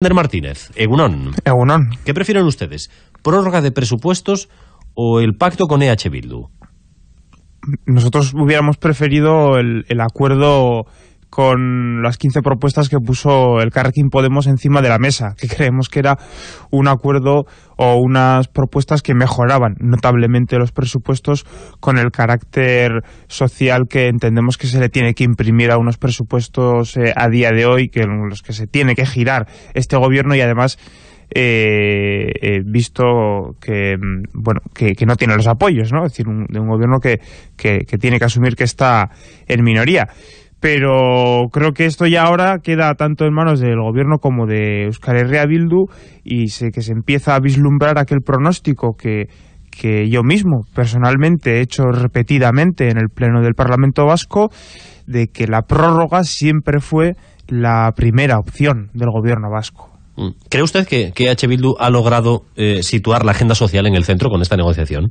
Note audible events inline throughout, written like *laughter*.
Martínez, Egunon. Egunon. ¿Qué prefieren ustedes? ¿Prórroga de presupuestos o el pacto con EH Bildu? Nosotros hubiéramos preferido el acuerdo con las 15 propuestas que puso el Carrequín Podemos encima de la mesa, que *laughs* creemos que era un acuerdo o unas propuestas que mejoraban notablemente los presupuestos con el carácter social que entendemos que se le tiene que imprimir a unos presupuestos eh, a día de hoy, que en los que se tiene que girar este gobierno y además eh, visto que mm, bueno que, no tiene los apoyos, ¿no? Es decir, un, de un gobierno que, que, que tiene que asumir que está en minoría pero creo que esto ya ahora queda tanto en manos del gobierno como de Euskal Herria Bildu y sé que se empieza a vislumbrar aquel pronóstico que, yo mismo personalmente he hecho repetidamente en el Pleno del Parlamento Vasco de que la prórroga siempre fue la primera opción del gobierno vasco. Mm. ¿Cree usted que, que H. Bildu ha logrado eh, situar la agenda social en el centro con esta negociación?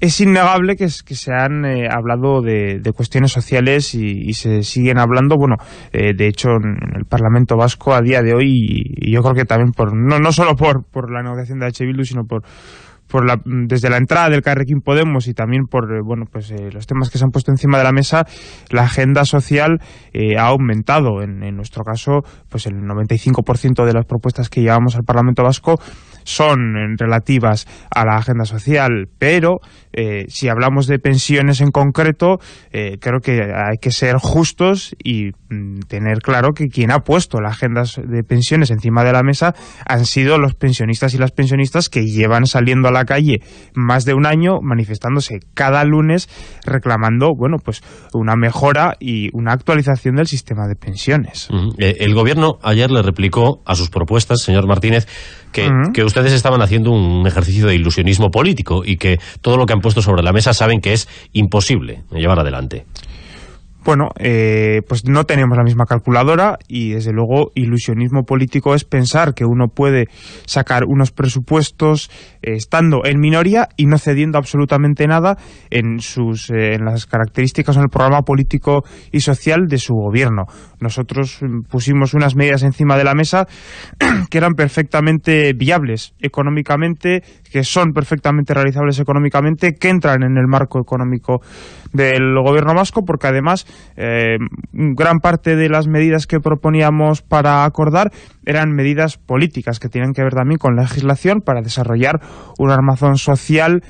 es innegable que, se han eh, hablado de, cuestiones sociales y, se siguen hablando. Bueno, eh, de hecho, en el Parlamento Vasco a día de hoy, y, yo creo que también por no, no solo por, por la negociación de H. Bildu, sino por, por la, desde la entrada del Carrequín Podemos y también por eh, bueno pues los temas que se han puesto encima de la mesa la agenda social ha aumentado en, nuestro caso pues el 95% de las propuestas que llevamos al Parlamento Vasco son relativas a la agenda social, pero eh, si hablamos de pensiones en concreto, eh, creo que hay que ser justos y mm, tener claro que quien ha puesto la agenda de pensiones encima de la mesa han sido los pensionistas y las pensionistas que llevan saliendo a la calle más de un año manifestándose cada lunes reclamando, bueno, pues una mejora y una actualización del sistema de pensiones. Eh, el gobierno ayer le replicó a sus propuestas, señor Martínez, que, que ustedes estaban haciendo un ejercicio de ilusionismo político y que todo lo que han puesto sobre la mesa saben que es imposible llevar adelante bueno, eh, pues no tenemos la misma calculadora y desde luego ilusionismo político es pensar que uno puede sacar unos presupuestos eh, estando en minoría y no cediendo absolutamente nada en, sus, eh, en las características en el programa político y social de su gobierno. Nosotros mm, pusimos unas medidas encima de la mesa *clears throat* que eran perfectamente viables económicamente, que son perfectamente realizables económicamente, que entran en el marco económico del gobierno vasco, porque además eh, gran parte de las medidas que proponíamos para acordar eran medidas políticas que tienen que ver también con legislación para desarrollar un armazón social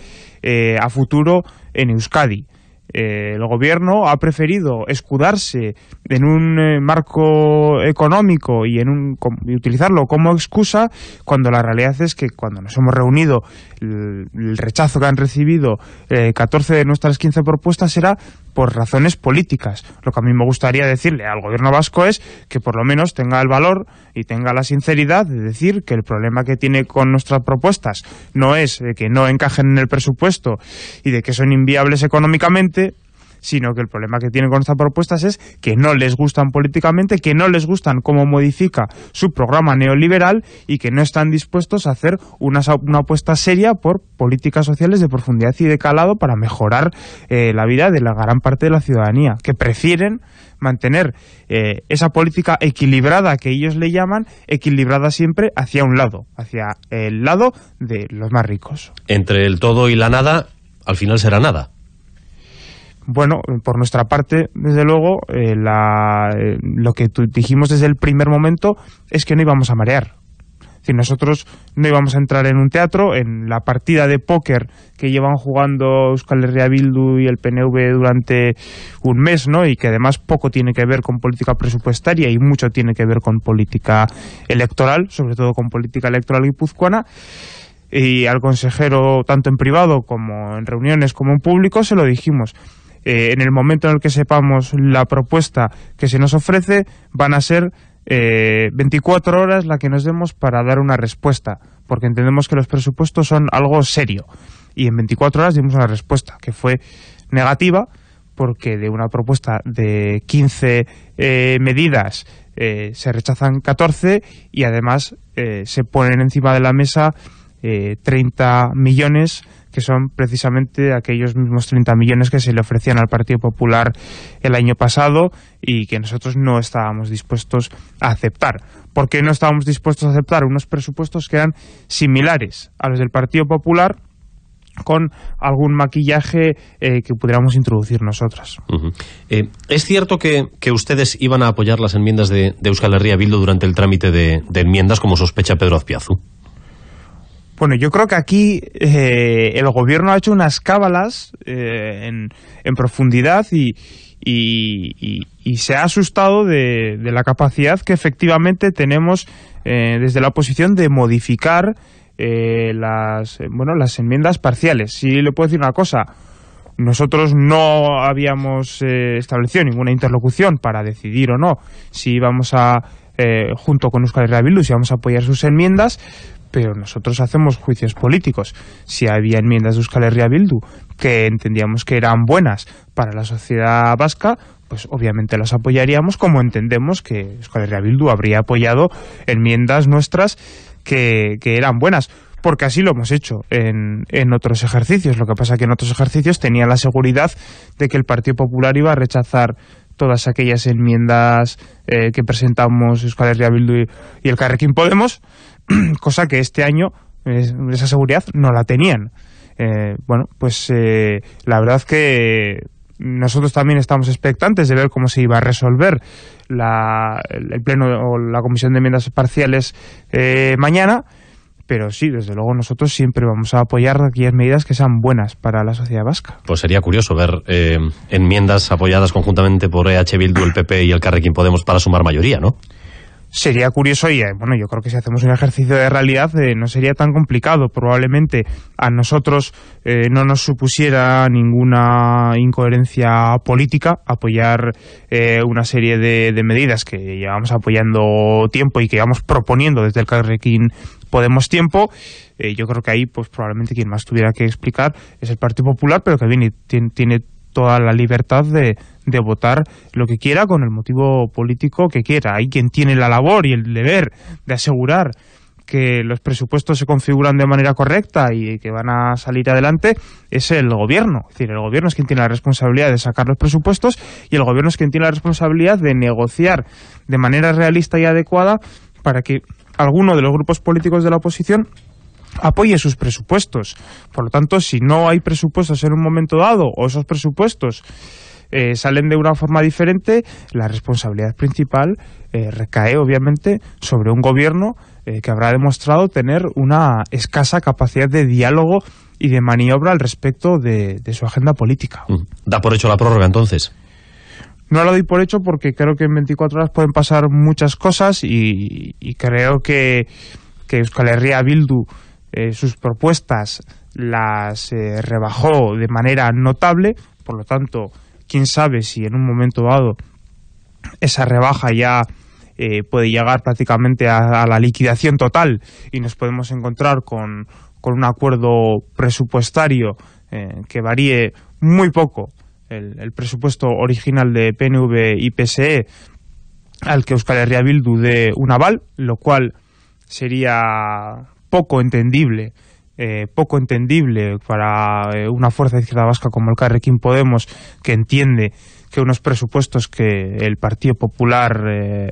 eh, a futuro en Euskadi. Eh, el gobierno ha preferido escudarse en un eh, marco económico y, en un, utilizarlo como excusa cuando la realidad es que cuando nos hemos reunido el, rechazo que han recibido eh, 14 de nuestras 15 propuestas era por razones políticas. Lo que a mí me gustaría decirle al gobierno vasco es que por lo menos tenga el valor y tenga la sinceridad de decir que el problema que tiene con nuestras propuestas no es que no encajen en el presupuesto y de que son inviables económicamente, sino que el problema que tienen con estas propuestas es que no les gustan políticamente, que no les gustan cómo modifica su programa neoliberal y que no están dispuestos a hacer una, apuesta seria por políticas sociales de profundidad y de calado para mejorar eh, la vida de la gran parte de la ciudadanía, que prefieren mantener eh, esa política equilibrada que ellos le llaman, equilibrada siempre hacia un lado, hacia el lado de los más ricos. Entre el todo y la nada, al final será nada. Bueno, por nuestra parte, desde luego, eh, eh, lo que dijimos desde el primer momento es que no íbamos a marear. Si nosotros no íbamos a entrar en un teatro, en la partida de póker que llevan jugando Euskal Herria Bildu y el PNV durante un mes, ¿no? Y que además poco tiene que ver con política presupuestaria y mucho tiene que ver con política electoral, sobre todo con política electoral guipuzcoana y al consejero, tanto en privado como en reuniones como en público, se lo dijimos. Eh, en el momento en el que sepamos la propuesta que se nos ofrece, van a ser 24 eh, horas la que nos demos para dar una respuesta, porque entendemos que los presupuestos son algo serio. Y en 24 horas dimos una respuesta que fue negativa, porque de una propuesta de 15 eh, medidas se rechazan 14 y además se ponen encima de la mesa 30 millones que son precisamente aquellos mismos 30 millones que se le ofrecían al Partido Popular el año pasado y que nosotros no estábamos dispuestos a aceptar. ¿Por qué no estábamos dispuestos a aceptar unos presupuestos que eran similares a los del Partido Popular? con algún maquillaje eh, que pudiéramos introducir nosotras. Eh, ¿Es cierto que, ustedes iban a apoyar las enmiendas de, Euskal Herria bildo durante el trámite de, de enmiendas, como sospecha Pedro Azpiazu? Bueno, yo creo que aquí eh, el gobierno ha hecho unas cábalas eh, en, profundidad y, se ha asustado de, la capacidad que efectivamente tenemos eh, desde la oposición de modificar las, bueno, las enmiendas parciales. Si le puedo decir una cosa, nosotros no habíamos establecido ninguna interlocución para decidir o no si íbamos a, junto con Euskal Herria Bildu, si vamos a apoyar sus enmiendas, pero nosotros hacemos juicios políticos. Si había enmiendas de Euskal Herria Bildu que entendíamos que eran buenas para la sociedad vasca, pues obviamente las apoyaríamos como entendemos que Euskal Herria Bildu habría apoyado enmiendas nuestras que, que eran buenas porque así lo hemos hecho en, en, otros ejercicios. Lo que pasa que en otros ejercicios tenía la seguridad de que el Partido Popular iba a rechazar todas aquellas enmiendas eh, que presentamos Euskal Herria Bildu y, y el Carrequín Podemos *clears throat* cosa que este año esa seguridad no la tenían. Eh, bueno, pues eh, la verdad que nosotros también estamos expectantes de ver cómo se iba a resolver la, el Pleno o la Comisión de Enmiendas Parciales eh, mañana, pero sí, desde luego nosotros siempre vamos a apoyar aquellas medidas que sean buenas para la sociedad vasca. Pues sería curioso ver enmiendas apoyadas conjuntamente por EH Bildu, el PP y el Carrequín Podemos para sumar mayoría, ¿no? sería curioso y eh, bueno, yo creo que si hacemos un ejercicio de realidad eh, no sería tan complicado. Probablemente a nosotros eh, no nos supusiera ninguna incoherencia política apoyar una serie de, medidas que llevamos apoyando tiempo y que llevamos proponiendo desde el Carrequín Podemos Tiempo. yo creo que ahí pues probablemente quien más tuviera que explicar es el Partido Popular, pero que viene, tiene toda la libertad de, de votar lo que quiera con el motivo político que quiera. Hay quien tiene la labor y el deber de asegurar que los presupuestos se configuran de manera correcta y que van a salir adelante es el gobierno. Es decir, el gobierno es quien tiene la responsabilidad de sacar los presupuestos y el gobierno es quien tiene la responsabilidad de negociar de manera realista y adecuada para que alguno de los grupos políticos de la oposición apoye sus presupuestos. Por lo tanto, si no hay presupuestos en un momento dado o esos presupuestos eh, salen de una forma diferente, la responsabilidad principal eh, recae obviamente sobre un gobierno eh, que habrá demostrado tener una escasa capacidad de diálogo y de maniobra al respecto de, su agenda política. Mm. ¿Da por hecho la prórroga entonces? No lo doy por hecho porque creo que en 24 horas pueden pasar muchas cosas y, creo que, que Euskal Herria Bildu eh, sus propuestas las eh, rebajó de manera notable, por lo tanto, quién sabe si en un momento dado esa rebaja ya eh, puede llegar prácticamente a, la liquidación total y nos podemos encontrar con, con un acuerdo presupuestario que varíe muy poco el, presupuesto original de PNV y PSE al que Euskal Herria Bildu dé un aval, lo cual sería poco entendible. Eh, poco entendible para eh, una fuerza de izquierda vasca como el Carrequín Podemos, que entiende que unos presupuestos que el Partido Popular eh,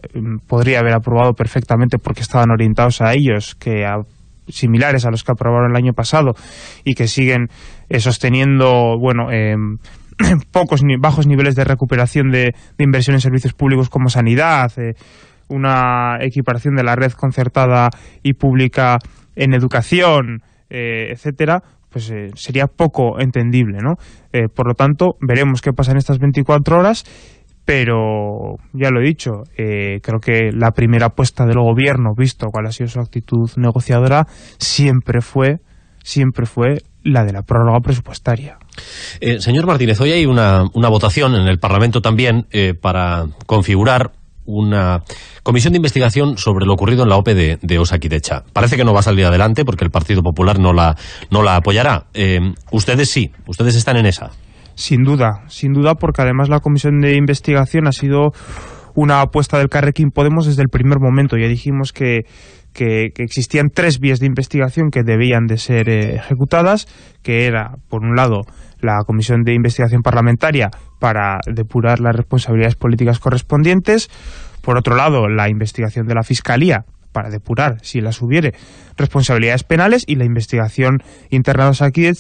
podría haber aprobado perfectamente porque estaban orientados a ellos, que similares a los que aprobaron el año pasado y que siguen sosteniendo, bueno, em, *clears throat* pocos bajos niveles de recuperación de, de, inversión en servicios públicos como sanidad, una equiparación de la red concertada y pública en educación, eh, etcétera, pues eh, sería poco entendible, ¿no? Eh, por lo tanto, veremos qué pasa en estas 24 horas, pero ya lo he dicho, creo que la primera apuesta del gobierno, visto cuál ha sido su actitud negociadora, siempre fue, siempre fue la de la prórroga presupuestaria. señor Martínez, hoy hay una, votación en el Parlamento también para configurar una comisión de investigación sobre lo ocurrido en la OPE de, de Osakidecha. Parece que no va a salir adelante porque el Partido Popular no la, no la apoyará. Eh, ustedes sí, ustedes están en esa. Sin duda, sin duda, porque además la comisión de investigación ha sido una apuesta del Carrequín Podemos desde el primer momento. Ya dijimos que, que, existían tres vías de investigación que debían de ser eh, ejecutadas, que era, por un lado, la Comisión de Investigación Parlamentaria para depurar las responsabilidades políticas correspondientes. Por otro lado, la investigación de la Fiscalía para depurar, si las hubiere, responsabilidades penales y la investigación interna de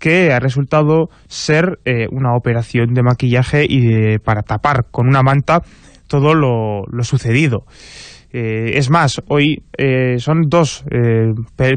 que ha resultado ser eh, una operación de maquillaje y para tapar con una manta todo lo sucedido. Eh, es más, hoy eh, son dos eh,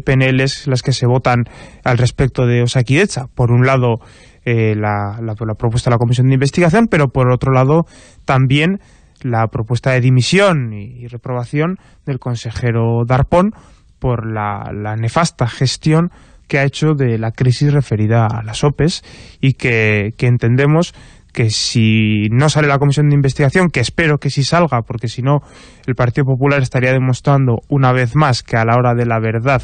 PNLs las que se votan al respecto de Osakidecha. Por un lado, la, la, propuesta de la Comisión de Investigación, pero por otro lado, también la propuesta de dimisión y, reprobación del consejero Darpón por la, nefasta gestión que ha hecho de la crisis referida a las OPEs y que, que entendemos que si no sale la comisión de investigación, que espero que sí salga, porque si no el Partido Popular estaría demostrando una vez más que a la hora de la verdad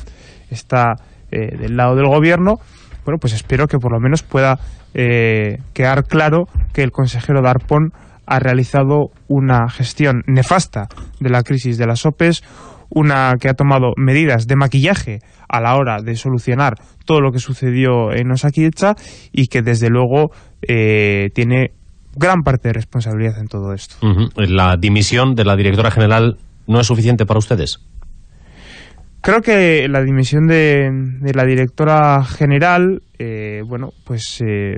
está eh, del lado del gobierno, bueno, pues espero que por lo menos pueda eh, quedar claro que el consejero Darpón ha realizado una gestión nefasta de la crisis de las OPEs, una que ha tomado medidas de maquillaje a la hora de solucionar todo lo que sucedió en Osakidecha y que desde luego eh, tiene gran parte de responsabilidad en todo esto. La dimisión de la directora general no es suficiente para ustedes. Creo que la dimisión de, la directora general, eh, bueno, pues eh,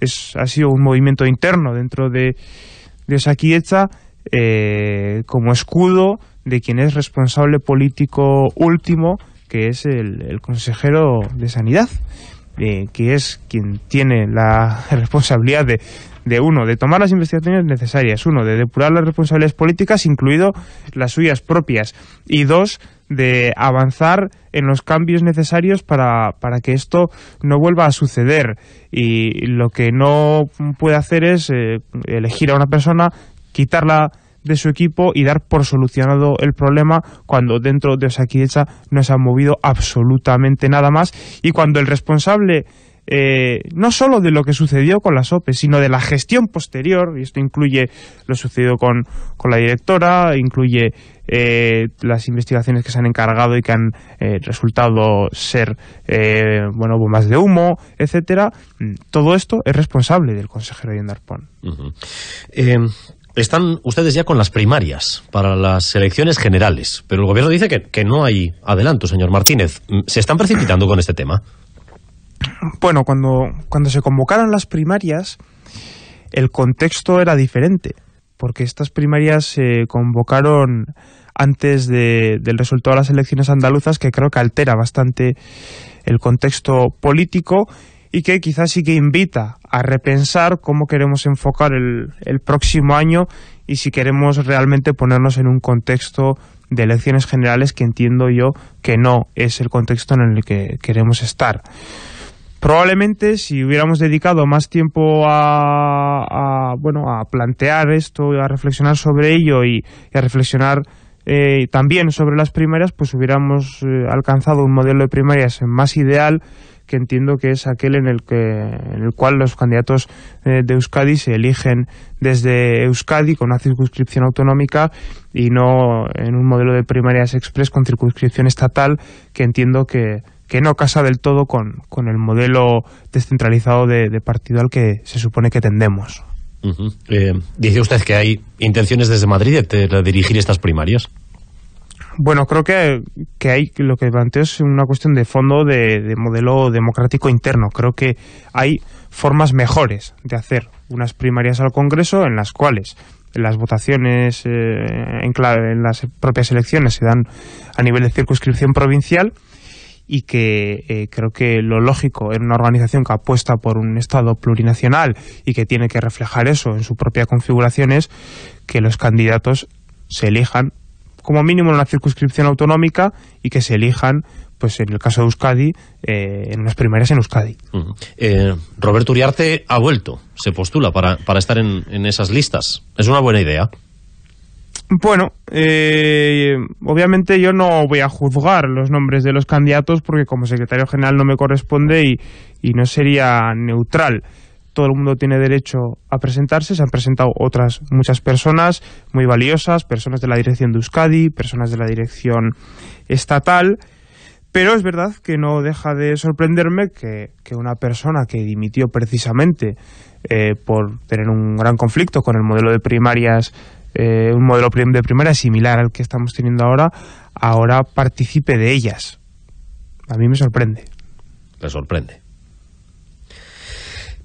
es, ha sido un movimiento interno dentro de, de eh, como escudo de quien es responsable político último, que es el, consejero de Sanidad, eh, que es quien tiene la *laughs* responsabilidad de, uno, de tomar las investigaciones necesarias, uno, de depurar las responsabilidades políticas, incluido las suyas propias, y dos, de avanzar en los cambios necesarios para, para que esto no vuelva a suceder. Y lo que no puede hacer es eh, elegir a una persona quitarla de su equipo y dar por solucionado el problema cuando dentro de Osakidecha no se ha movido absolutamente nada más y cuando el responsable eh, no solo de lo que sucedió con las OPE, sino de la gestión posterior, y esto incluye lo sucedido con, con la directora, incluye eh, las investigaciones que se han encargado y que han eh, resultado ser bueno bombas de humo, etcétera. Mm, todo esto es responsable del consejero Yendarpón están ustedes ya con las primarias para las elecciones generales, pero el gobierno dice que, no hay adelanto, señor Martínez. Mm, ¿Se están precipitando con este tema? Bueno, cuando, cuando se convocaron las primarias, el contexto era diferente, porque estas primarias se convocaron antes del resultado de las elecciones andaluzas, que creo que altera bastante el contexto político y que quizás sí que invita a repensar cómo queremos enfocar el, próximo año y si queremos realmente ponernos en un contexto de elecciones generales que entiendo yo que no es el contexto en el que queremos estar. Probablemente si hubiéramos dedicado más tiempo a, bueno, a plantear esto, a reflexionar sobre ello y, a reflexionar eh, también sobre las primarias, pues hubiéramos eh, alcanzado un modelo de primarias más ideal que entiendo que es aquel en el, que, en el cual los candidatos eh, de Euskadi se eligen desde Euskadi con una circunscripción autonómica y no en un modelo de primarias express con circunscripción estatal que entiendo que, no casa del todo con, el modelo descentralizado de, partido al que se supone que tendemos. Eh, dice usted que hay intenciones desde Madrid de dirigir estas primarias. Bueno, creo que, que hay lo que planteo es una cuestión de fondo de, modelo democrático interno. Creo que hay formas mejores de hacer unas primarias al Congreso en las cuales las votaciones eh, en, en, las propias elecciones se dan a nivel de circunscripción provincial y que eh, creo que lo lógico en una organización que apuesta por un Estado plurinacional y que tiene que reflejar eso en su propia configuración es que los candidatos se elijan como mínimo en una circunscripción autonómica y que se elijan pues en el caso de Euskadi, eh, en unas primeras en Euskadi. Eh, Roberto Uriarte ha vuelto, se postula para, para estar en, esas listas. ¿Es una buena idea? Bueno, eh, obviamente yo no voy a juzgar los nombres de los candidatos porque como secretario general no me corresponde y, y no sería neutral todo el mundo tiene derecho a presentarse. Se han presentado otras muchas personas muy valiosas, personas de la dirección de Euskadi, personas de la dirección estatal. Pero es verdad que no deja de sorprenderme que, una persona que dimitió precisamente eh, por tener un gran conflicto con el modelo de primarias, eh, un modelo de primarias similar al que estamos teniendo ahora, ahora participe de ellas. A mí me sorprende. Me sorprende.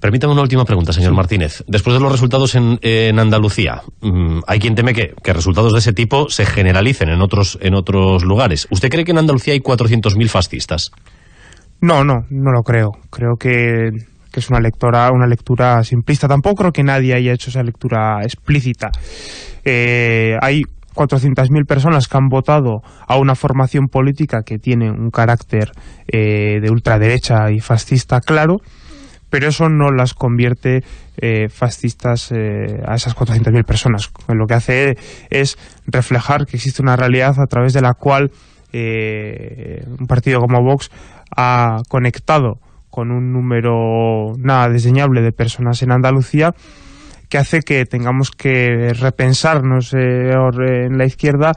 Permítame una última pregunta, señor Martínez. Después de los resultados en, Andalucía, mm, hay quien teme que, resultados de ese tipo se generalicen en otros, en otros lugares. ¿Usted cree que en Andalucía hay 400.000 fascistas? No, no, no lo creo. Creo que, es una lectura, una lectura simplista. Tampoco creo que nadie haya hecho esa lectura explícita. Eh, hay 400.000 personas que han votado a una formación política que tiene un carácter eh, de ultraderecha y fascista claro pero eso no las convierte eh, fascistas eh, a esas 400.000 personas. Lo que hace es reflejar que existe una realidad a través de la cual eh, un partido como Vox ha conectado con un número nada desdeñable de personas en Andalucía que hace que tengamos que repensarnos en la izquierda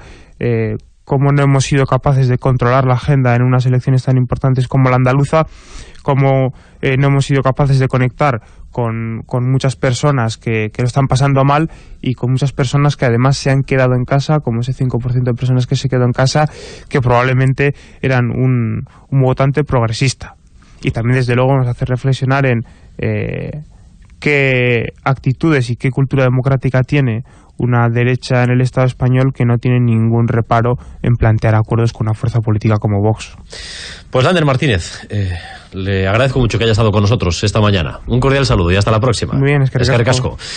cómo no hemos sido capaces de controlar la agenda en unas elecciones tan importantes como la andaluza, cómo eh, no hemos sido capaces de conectar con, muchas personas que, lo están pasando mal y con muchas personas que además se han quedado en casa, como ese 5% de personas que se quedó en casa, que probablemente eran un, votante progresista. Y también, desde luego, nos hace reflexionar en eh, qué actitudes y qué cultura democrática tiene una derecha en el Estado español que no tiene ningún reparo en plantear acuerdos con una fuerza política como Vox. Pues Lander Martínez, eh, le agradezco mucho que haya estado con nosotros esta mañana. Un cordial saludo y hasta la próxima. Muy bien, es que,